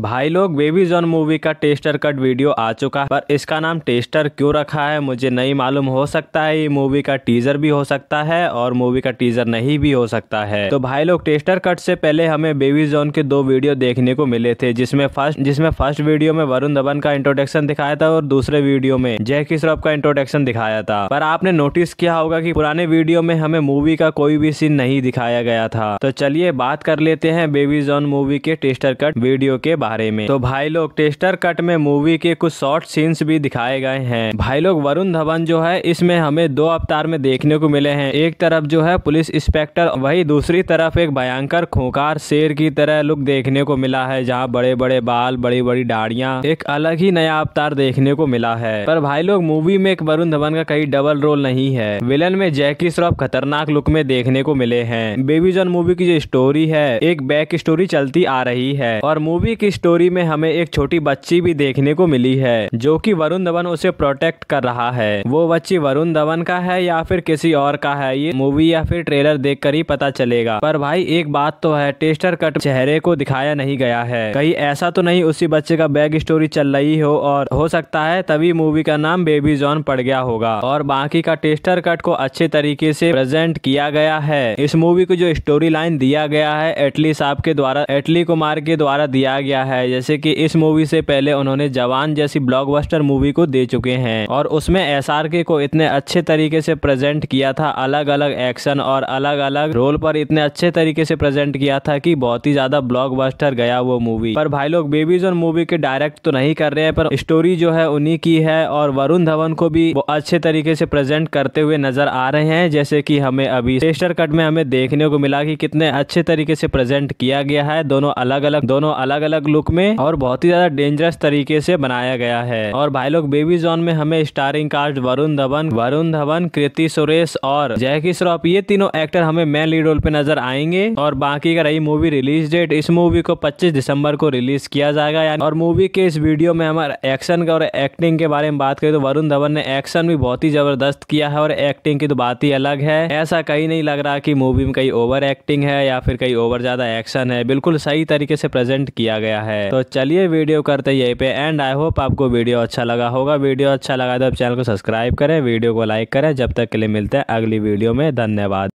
भाई लोग बेबी जॉन मूवी का टेस्टर कट वीडियो आ चुका है पर इसका नाम टेस्टर क्यों रखा है मुझे नहीं मालूम हो सकता है ये मूवी का टीजर भी हो सकता है और मूवी का टीजर नहीं भी हो सकता है तो भाई लोग टेस्टर कट से पहले हमें बेबी जॉन के दो वीडियो देखने को मिले थे जिसमें फर्स्ट जिसमें फर्स्ट वीडियो में वरुण धवन का इंट्रोडक्शन दिखाया था और दूसरे वीडियो में जैकी श्रॉफ का इंट्रोडक्शन दिखाया था पर आपने नोटिस किया होगा की पुराने वीडियो में हमें मूवी का कोई भी सीन नहीं दिखाया गया था तो चलिए बात कर लेते हैं बेबी जॉन मूवी के टेस्टर कट वीडियो के बारे बारे में तो भाई लोग टेस्टर कट में मूवी के कुछ शॉर्ट सीन्स भी दिखाए गए हैं भाई लोग वरुण धवन जो है इसमें हमें दो अवतार में देखने को मिले हैं एक तरफ जो है पुलिस इंस्पेक्टर वही दूसरी तरफ एक भयंकर खोकार शेर की तरह लुक देखने को मिला है जहाँ बड़े बड़े बाल बड़ी बड़ी डाड़िया एक अलग ही नया अवतार देखने को मिला है पर भाई लोग मूवी में एक वरुण धवन का कहीं डबल रोल नहीं है विलन में जैकी श्रॉफ खतरनाक लुक में देखने को मिले हैं बेबी जॉन मूवी की जो स्टोरी है एक बैक स्टोरी चलती आ रही है और मूवी की स्टोरी में हमें एक छोटी बच्ची भी देखने को मिली है जो कि वरुण धवन उसे प्रोटेक्ट कर रहा है वो बच्ची वरुण धवन का है या फिर किसी और का है ये मूवी या फिर ट्रेलर देख कर ही पता चलेगा पर भाई एक बात तो है टेस्टर कट चेहरे को दिखाया नहीं गया है कहीं ऐसा तो नहीं उसी बच्चे का बैक स्टोरी चल रही हो और हो सकता है तभी मूवी का नाम बेबी जॉन पड़ गया होगा और बाकी का टेस्टर कट को अच्छे तरीके से प्रेजेंट किया गया है इस मूवी को जो स्टोरी लाइन दिया गया है एटली साहब के द्वारा एटली कुमार के द्वारा दिया गया किया है जैसे कि इस मूवी से पहले उन्होंने जवान जैसी ब्लॉकबस्टर मूवी को दे चुके हैं और उसमें एस को इतने अच्छे तरीके से प्रेजेंट किया था अलग अलग एक्शन और अलग अलग रोल पर इतने अच्छे तरीके से प्रेजेंट किया था कि बहुत ही ज्यादा ब्लॉकबस्टर गया वो मूवी पर भाई लोग बेबीज और मूवी के डायरेक्ट तो नहीं कर रहे हैं पर स्टोरी जो है उन्हीं की है और वरुण धवन को भी वो अच्छे तरीके से प्रेजेंट करते हुए नजर आ रहे हैं जैसे कि हमें अभी टेस्टर कट में हमें देखने को मिला कि कितने अच्छे तरीके से प्रेजेंट किया गया है दोनों अलग अलग दोनों अलग अलग लुक में और बहुत ही ज्यादा डेंजरस तरीके से बनाया गया है और भाई लोग बेबी जोन में हमें स्टारिंग कास्ट वरुण धवन वरुण धवन कृति सुरेश और जैकी श्रॉफ ये तीनों एक्टर हमें मेन लीड रोल पे नजर आएंगे और बाकी का रही मूवी रिलीज डेट इस मूवी को पच्चीस दिसंबर को रिलीज किया जाएगा और मूवी के इस वीडियो में हमारे एक्शन और एक्टिंग के बारे में बात करें तो वरुण धवन ने एक्शन भी बहुत ही जबरदस्त किया है और एक्टिंग की तो बात ही अलग है ऐसा कहीं नहीं लग रहा की मूवी में कहीं ओवर एक्टिंग है या फिर कहीं ओवर ज्यादा एक्शन है बिल्कुल सही तरीके से प्रेजेंट किया गया गया है तो चलिए वीडियो करते यहीं पे एंड आई होप आपको वीडियो अच्छा लगा होगा वीडियो अच्छा लगा तो आप चैनल को सब्सक्राइब करें वीडियो को लाइक करें जब तक के लिए मिलते हैं अगली वीडियो में धन्यवाद